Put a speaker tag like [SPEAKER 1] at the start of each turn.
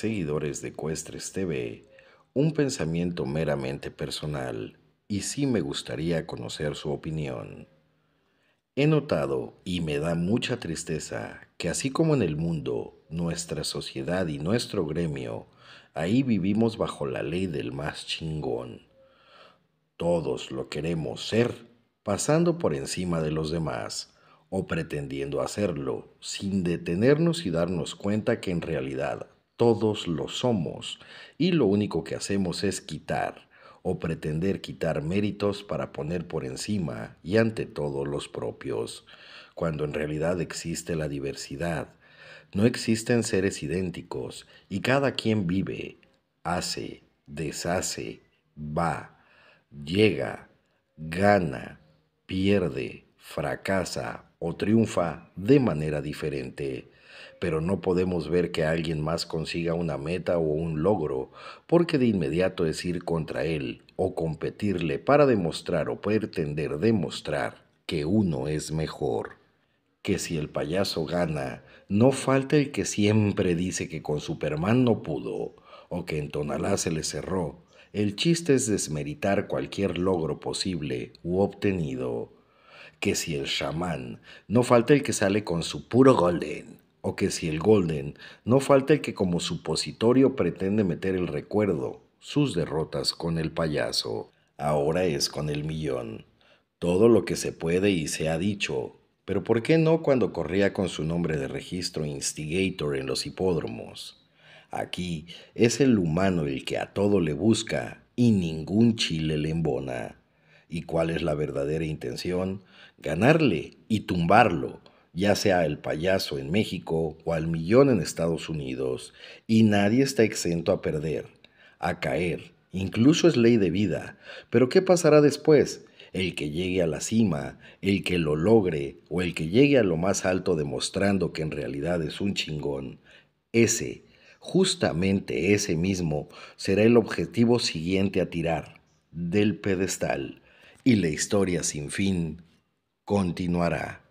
[SPEAKER 1] seguidores de Cuestres TV, un pensamiento meramente personal y sí me gustaría conocer su opinión. He notado y me da mucha tristeza que así como en el mundo, nuestra sociedad y nuestro gremio, ahí vivimos bajo la ley del más chingón. Todos lo queremos ser, pasando por encima de los demás, o pretendiendo hacerlo, sin detenernos y darnos cuenta que en realidad todos lo somos, y lo único que hacemos es quitar o pretender quitar méritos para poner por encima y ante todo los propios, cuando en realidad existe la diversidad. No existen seres idénticos y cada quien vive, hace, deshace, va, llega, gana, pierde, fracasa, o triunfa de manera diferente. Pero no podemos ver que alguien más consiga una meta o un logro, porque de inmediato es ir contra él o competirle para demostrar o pretender demostrar que uno es mejor. Que si el payaso gana, no falta el que siempre dice que con Superman no pudo, o que en Tonalá se le cerró. El chiste es desmeritar cualquier logro posible u obtenido que si el chamán, no falta el que sale con su puro golden, o que si el golden, no falta el que como supositorio pretende meter el recuerdo, sus derrotas con el payaso, ahora es con el millón. Todo lo que se puede y se ha dicho, pero ¿por qué no cuando corría con su nombre de registro Instigator en los hipódromos? Aquí es el humano el que a todo le busca y ningún chile le embona y cuál es la verdadera intención, ganarle y tumbarlo, ya sea el payaso en México o al millón en Estados Unidos, y nadie está exento a perder, a caer, incluso es ley de vida, pero ¿qué pasará después? el que llegue a la cima, el que lo logre o el que llegue a lo más alto demostrando que en realidad es un chingón, ese, justamente ese mismo, será el objetivo siguiente a tirar del pedestal y la historia sin fin continuará.